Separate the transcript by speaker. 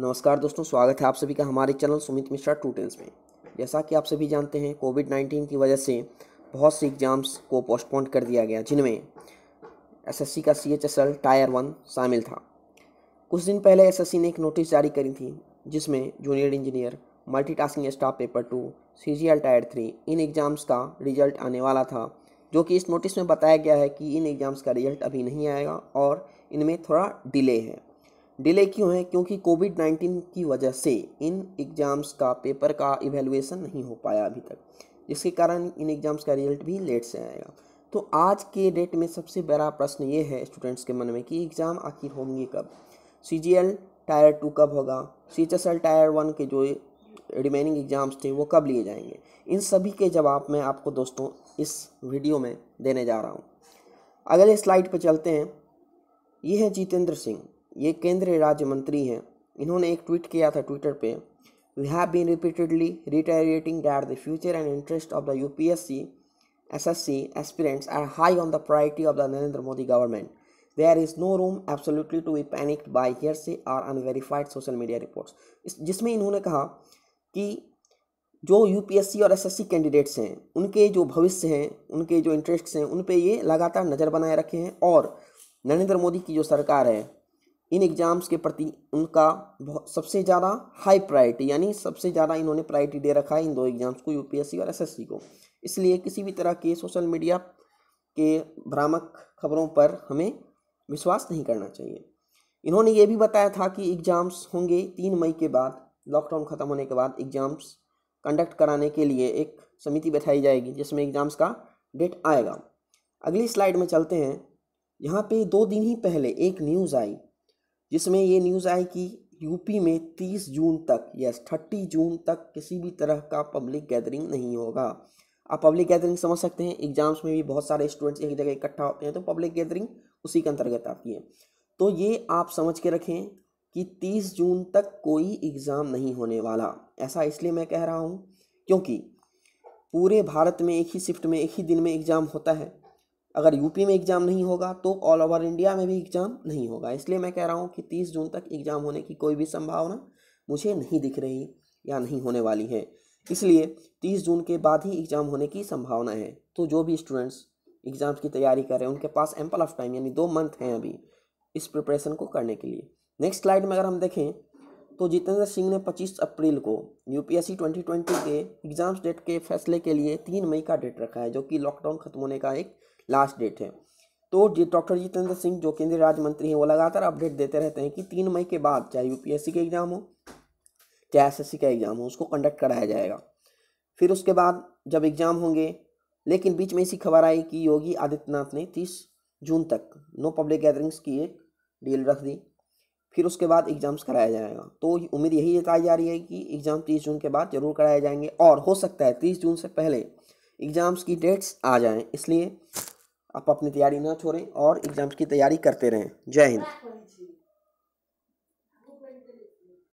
Speaker 1: नमस्कार दोस्तों स्वागत है आप सभी का हमारे channel Sumit Mishra to tense में जैसा कि आप सभी जानते हैं कोविड नाइन्टीन की वजह से बहुत से एग्ज़ाम्स को पोस्टपोन कर दिया गया जिनमें एसएससी का सीएचएसएल टायर वन शामिल था कुछ दिन पहले एसएससी ने एक नोटिस जारी करी थी जिसमें junior engineer multitasking staff paper two C tier three इन एग्ज़ाम्स का रिजल्ट आने वाला था जो कि इस नोटिस में बताया गया है कि इन एग्ज़ाम्स का रिजल्ट अभी नहीं आएगा और इनमें थोड़ा डिले है डिले क्यों है क्योंकि कोविड नाइन्टीन की वजह से इन एग्ज़ाम्स का पेपर का इवेलुएसन नहीं हो पाया अभी तक जिसके कारण इन एग्ज़ाम्स का रिजल्ट भी लेट से आएगा तो आज के डेट में सबसे बड़ा प्रश्न ये है स्टूडेंट्स के मन में कि एग्ज़ाम आखिर होंगे कब C G L tier two कब होगा C H S L tier one के जो रिमेनिंग एग्ज़ाम्स थे वो कब लिए जाएंगे इन सभी के जवाब मैं आपको दोस्तों इस वीडियो में देने जा रहा हूँ अगले स्लाइड पर चलते हैं ये है जितेंद्र सिंह ये केंद्रीय राज्य मंत्री हैं इन्होंने एक ट्वीट किया था ट्विटर पे we have been repeatedly reiterating that the future and interest of the U P S C S S C aspirants are high on the priority of the Narendra Modi government there is no room absolutely to be panicked by hearsay or unverified social media reports जिसमें इन्होंने कहा कि जो you P S सी और S S सी candidates हैं उनके जो भविष्य हैं उनके जो इंटरेस्ट हैं उन पर ये लगातार नज़र बनाए रखे हैं और नरेंद्र मोदी की जो सरकार है इन एग्ज़ाम्स के प्रति उनका सबसे ज़्यादा हाई प्रायोरिटी यानी सबसे ज़्यादा इन्होंने प्रायोरिटी दे रखा है इन दो एग्ज़ाम्स को यूपीएससी और एस को इसलिए किसी भी तरह के सोशल मीडिया के भ्रामक खबरों पर हमें विश्वास नहीं करना चाहिए इन्होंने ये भी बताया था कि एग्ज़ाम्स होंगे तीन मई के बाद लॉकडाउन ख़त्म होने के बाद एग्ज़ाम्स कंडक्ट कराने के लिए एक समिति बैठाई जाएगी जिसमें एग्ज़ाम्स का डेट आएगा अगली स्लाइड में चलते हैं यहाँ पे दो दिन ही पहले एक न्यूज़ आई जिसमें ये न्यूज़ आई कि यूपी में 30 जून तक यस 30 जून तक किसी भी तरह का पब्लिक गैदरिंग नहीं होगा आप पब्लिक गैदरिंग समझ सकते हैं एग्जाम्स में भी बहुत सारे स्टूडेंट्स एक जगह इकट्ठा होते हैं तो पब्लिक गैदरिंग उसी के अंतर्गत आती है तो ये आप समझ के रखें कि 30 जून तक कोई एग्ज़ाम नहीं होने वाला ऐसा इसलिए मैं कह रहा हूँ क्योंकि पूरे भारत में एक ही शिफ्ट में एक ही दिन में एग्ज़ाम होता है अगर यूपी में एग्ज़ाम नहीं होगा तो ऑल ओवर इंडिया में भी एग्ज़ाम नहीं होगा इसलिए मैं कह रहा हूँ कि तीस जून तक एग्ज़ाम होने की कोई भी संभावना मुझे नहीं दिख रही या नहीं होने वाली है इसलिए तीस जून के बाद ही एग्ज़ाम होने की संभावना है तो जो भी स्टूडेंट्स एग्ज़ाम्स की तैयारी कर रहे हैं उनके पास एम्पल ऑफ टाइम यानी दो मंथ हैं अभी इस प्रिपरेशन को करने के लिए नेक्स्ट स्लाइड में अगर हम देखें तो जितेंद्र सिंह ने 25 अप्रैल को यूपीएससी 2020 के एग्ज़ाम्स डेट के फैसले के लिए तीन मई का डेट रखा है जो कि लॉकडाउन खत्म होने का एक लास्ट डेट है तो डॉक्टर जितेंद्र सिंह जो केंद्रीय राज्य मंत्री हैं वो लगातार अपडेट देते रहते हैं कि तीन मई के बाद चाहे यूपीएससी के एग्ज़ाम हो चाहे एस का एग्ज़ाम हो उसको कंडक्ट कराया जाएगा फिर उसके बाद जब एग्ज़ाम होंगे लेकिन बीच में ऐसी खबर आई कि योगी आदित्यनाथ ने तीस जून तक नो पब्लिक गैदरिंग्स की एक डील रख दी फिर उसके बाद एग्ज़ाम्स कराया जाएगा तो उम्मीद यही जताई जा रही है कि एग्ज़ाम तीस जून के बाद जरूर कराए जाएंगे और हो सकता है तीस जून से पहले एग्ज़ाम्स की डेट्स आ जाएँ इसलिए आप अपनी तैयारी ना छोड़ें और एग्ज़ाम्स की तैयारी करते रहें जय हिंद